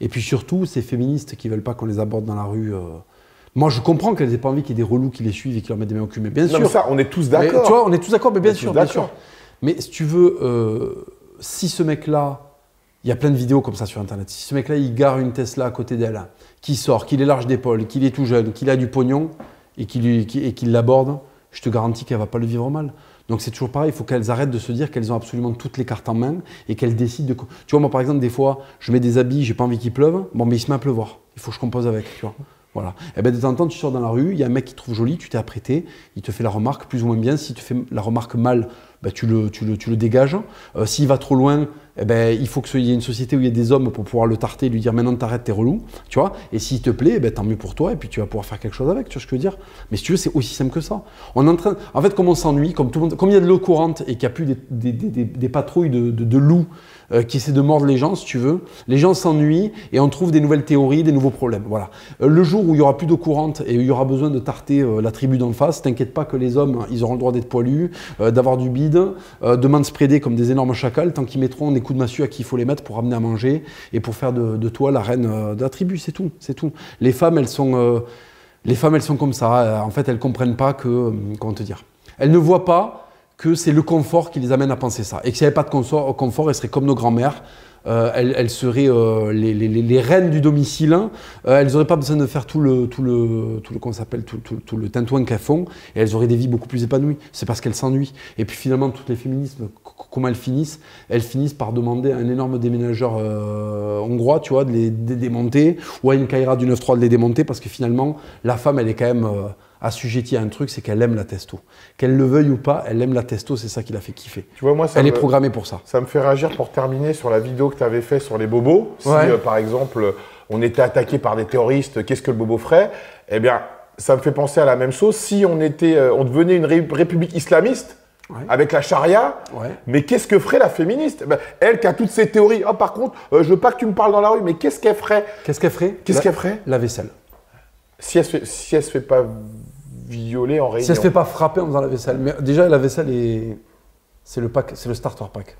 Et puis surtout, ces féministes qui veulent pas qu'on les aborde dans la rue. Euh, moi, je comprends qu'elles n'aient pas envie qu'il y ait des relous qui les suivent et qui leur mettent des mains au cul. Mais bien sûr. ça, on est tous d'accord. Tu vois, on est tous d'accord, mais bien sûr, bien sûr. Mais si tu veux, euh, si ce mec-là, il y a plein de vidéos comme ça sur Internet. Si ce mec-là, il gare une Tesla à côté d'elle, qui sort, qu'il est large d'épaule, qu'il est tout jeune, qu'il a du pognon et qu'il l'aborde, je te garantis qu'elle ne va pas le vivre mal. Donc c'est toujours pareil, il faut qu'elles arrêtent de se dire qu'elles ont absolument toutes les cartes en main et qu'elles décident de... Tu vois, moi par exemple, des fois, je mets des habits, j'ai pas envie qu'il pleuve, bon, mais il se met à pleuvoir, il faut que je compose avec, tu vois. Voilà. Et eh bien de temps en temps, tu sors dans la rue, il y a un mec qui te trouve joli, tu t'es apprêté, il te fait la remarque plus ou moins bien, Si tu fais la remarque mal, bah, tu, le, le, tu, le, dégages. Euh, s'il va trop loin, eh ben, il faut qu'il y ait une société où il y ait des hommes pour pouvoir le tarter et lui dire maintenant t'arrêtes, t'es relou. Tu vois et s'il te plaît, eh ben, tant mieux pour toi et puis tu vas pouvoir faire quelque chose avec. Tu vois ce que je veux dire Mais si tu veux, c'est aussi simple que ça. On en, train... en fait, comme on s'ennuie, comme, tout comme il y a de l'eau courante et qu'il n'y a plus des, patrouilles de, loups euh, qui essaient de mordre les gens, si tu veux, les gens s'ennuient et on trouve des nouvelles théories, des nouveaux problèmes. Voilà. Euh, le jour où il y aura plus d'eau courante et où il y aura besoin de tarter la tribu d'en face, t'inquiète pas que les hommes, ils auront le droit d'être poilus, d'avoir du bid euh, Demain de se comme des énormes chacals, tant qu'ils mettront des coups de massue à qui il faut les mettre pour amener à manger et pour faire de, toi la reine d'attribut euh, de tribu. C'est tout, c'est tout. Les femmes, elles sont, euh, les femmes, elles sont comme ça. En fait, elles comprennent pas que, comment te dire, elles ne voient pas que c'est le confort qui les amène à penser ça. Et que s'il n'y avait pas de confort, elles seraient comme nos grands-mères, euh, elles, seraient euh, les, reines du domicile. Hein. Euh, elles n'auraient pas besoin de faire tout le, tout le, tout le, qu'on s'appelle, tout, le tintouin qu'elles font, et elles auraient des vies beaucoup plus épanouies. C'est parce qu'elles s'ennuient. Et puis finalement, toutes les féminismes, comment elles finissent Elles finissent par demander à un énorme déménageur hongrois, tu vois, de les, démonter, ou à une caïra du 9-3 de les démonter, parce que finalement, la femme, elle est quand même assujettie à un truc, c'est qu'elle aime la testo. Qu'elle le veuille ou pas, elle aime la testo, c'est ça qui l'a fait kiffer. Tu vois, moi, ça elle est programmée pour ça. Ça me fait réagir pour terminer sur la vidéo que tu avais fait sur les bobos. Si, euh, par exemple, on était attaqué par des terroristes, qu'est-ce que le bobo ferait Eh bien, ça me fait penser à la même chose. Si on, était, euh, on devenait une république islamiste, avec la charia. Mais qu'est-ce que ferait la féministe eh ben, Elle qui a toutes ces théories. Oh, par contre, euh, je veux pas que tu me parles dans la rue, mais qu'est-ce qu'elle ferait Qu'est-ce qu'elle ferait Qu'est-ce qu'elle ferait La vaisselle. Si elle se fait, se fait pas violer en réunion. Si elle se fait pas frapper en faisant la vaisselle. Mais déjà, la vaisselle est. c'est le starter pack.